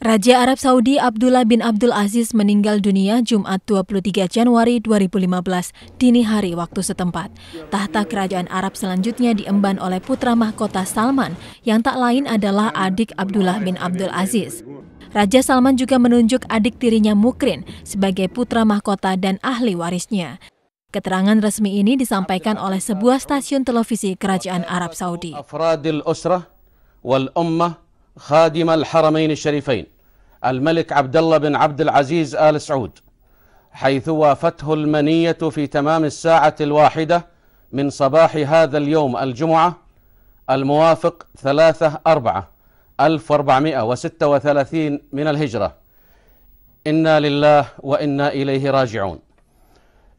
Raja Arab Saudi Abdullah bin Abdul Aziz meninggal dunia Jumat 23 Januari 2015 dini hari waktu setempat. Tahta kerajaan Arab selanjutnya diemban oleh putra mahkota Salman yang tak lain adalah adik Abdullah bin Abdul Aziz. Raja Salman juga menunjuk adik tirinya Mukrin sebagai putra mahkota dan ahli warisnya. Keterangan resmi ini disampaikan oleh sebuah stasiun televisi kerajaan Arab Saudi. خادم الحرمين الشريفين الملك عبد الله بن عبد العزيز آل سعود حيث وافته المنية في تمام الساعة الواحدة من صباح هذا اليوم الجمعة الموافق ثلاثة أربعة وثلاثين من الهجرة إنا لله وإنا إليه راجعون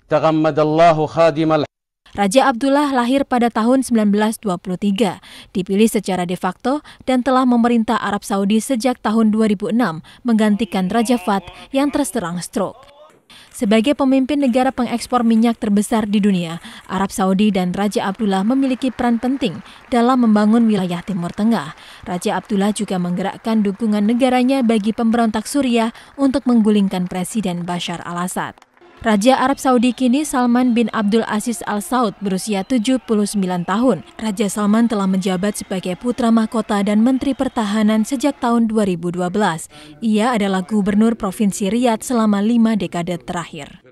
تغمد الله خادم الحرمين Raja Abdullah lahir pada tahun 1923, dipilih secara de facto dan telah memerintah Arab Saudi sejak tahun 2006 menggantikan Raja Fahd yang terserang stroke. Sebagai pemimpin negara pengekspor minyak terbesar di dunia, Arab Saudi dan Raja Abdullah memiliki peran penting dalam membangun wilayah Timur Tengah. Raja Abdullah juga menggerakkan dukungan negaranya bagi pemberontak Suriah untuk menggulingkan Presiden Bashar al-Assad. Raja Arab Saudi kini Salman bin Abdul Aziz Al Saud berusia 79 tahun. Raja Salman telah menjabat sebagai putra mahkota dan menteri pertahanan sejak tahun 2012. Ia adalah gubernur Provinsi Riyadh selama lima dekade terakhir.